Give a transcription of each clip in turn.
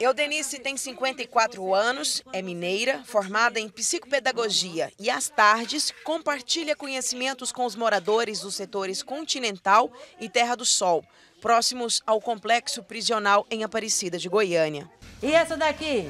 Eudenice tem 54 anos, é mineira, formada em psicopedagogia e às tardes compartilha conhecimentos com os moradores dos setores Continental e Terra do Sol, próximos ao complexo prisional em Aparecida de Goiânia. E essa daqui?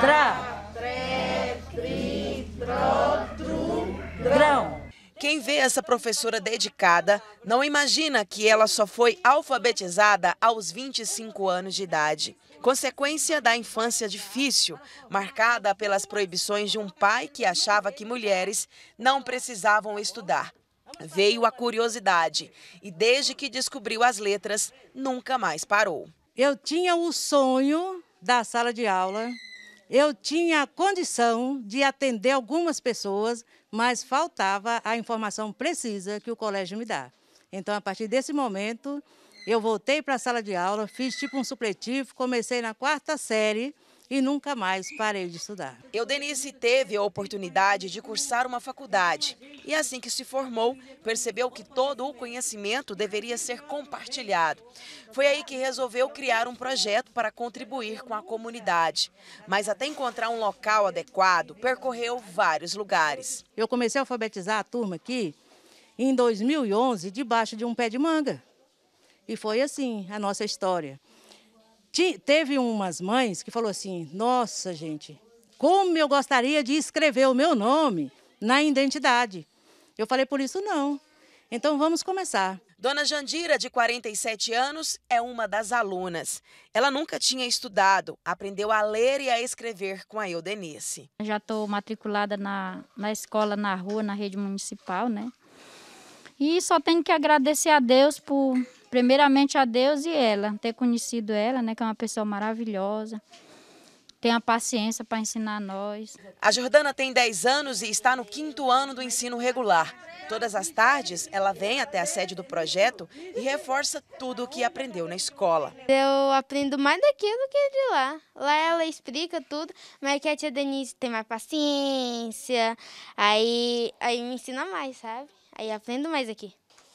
Tra, tre, tri, tro, tru, grão. Quem vê essa professora dedicada não imagina que ela só foi alfabetizada aos 25 anos de idade. Consequência da infância difícil, marcada pelas proibições de um pai que achava que mulheres não precisavam estudar. Veio a curiosidade e, desde que descobriu as letras, nunca mais parou. Eu tinha o sonho da sala de aula eu tinha condição de atender algumas pessoas, mas faltava a informação precisa que o colégio me dá. Então, a partir desse momento, eu voltei para a sala de aula, fiz tipo um supletivo, comecei na quarta série e nunca mais parei de estudar. Eu Denise teve a oportunidade de cursar uma faculdade e assim que se formou, percebeu que todo o conhecimento deveria ser compartilhado. Foi aí que resolveu criar um projeto para contribuir com a comunidade. Mas até encontrar um local adequado, percorreu vários lugares. Eu comecei a alfabetizar a turma aqui em 2011, debaixo de um pé de manga. E foi assim a nossa história teve umas mães que falou assim: "Nossa, gente, como eu gostaria de escrever o meu nome na identidade". Eu falei: "Por isso não". Então vamos começar. Dona Jandira, de 47 anos, é uma das alunas. Ela nunca tinha estudado, aprendeu a ler e a escrever com a Eudenice. Já estou matriculada na, na escola, na rua, na rede municipal, né? E só tenho que agradecer a Deus por primeiramente a Deus e ela, ter conhecido ela, né, que é uma pessoa maravilhosa. Tem a paciência para ensinar a nós. A Jordana tem 10 anos e está no quinto ano do ensino regular. Todas as tardes, ela vem até a sede do projeto e reforça tudo o que aprendeu na escola. Eu aprendo mais daqui do que de lá. Lá ela explica tudo, mas que a tia Denise tem mais paciência, aí, aí me ensina mais, sabe? Aí aprendo mais aqui.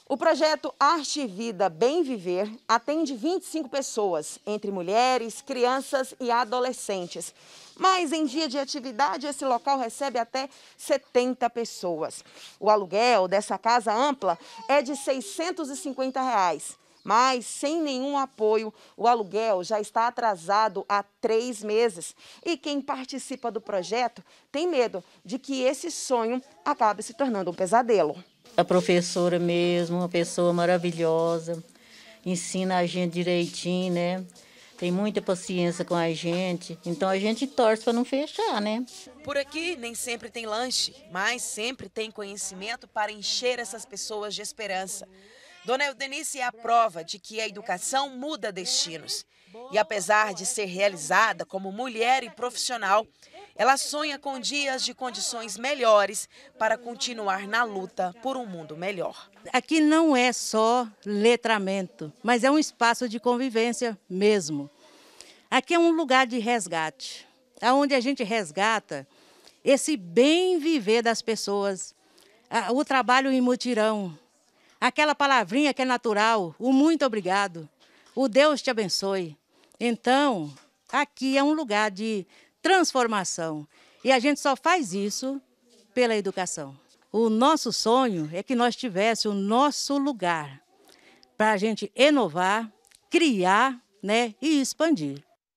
O projeto Arte e Vida Bem Viver atende 25 pessoas, entre mulheres, crianças e adolescentes. Mas em dia de atividade, esse local recebe até 70 pessoas. O aluguel dessa casa ampla é de R$ 650. Reais. Mas, sem nenhum apoio, o aluguel já está atrasado há três meses. E quem participa do projeto tem medo de que esse sonho acabe se tornando um pesadelo a professora mesmo, uma pessoa maravilhosa, ensina a gente direitinho, né? Tem muita paciência com a gente, então a gente torce para não fechar, né? Por aqui nem sempre tem lanche, mas sempre tem conhecimento para encher essas pessoas de esperança. Dona Eudenice é a prova de que a educação muda destinos. E apesar de ser realizada como mulher e profissional, ela sonha com dias de condições melhores para continuar na luta por um mundo melhor. Aqui não é só letramento, mas é um espaço de convivência mesmo. Aqui é um lugar de resgate, aonde a gente resgata esse bem viver das pessoas, o trabalho em mutirão, aquela palavrinha que é natural, o muito obrigado, o Deus te abençoe. Então, aqui é um lugar de transformação. E a gente só faz isso pela educação. O nosso sonho é que nós tivéssemos o nosso lugar para a gente inovar, criar né, e expandir.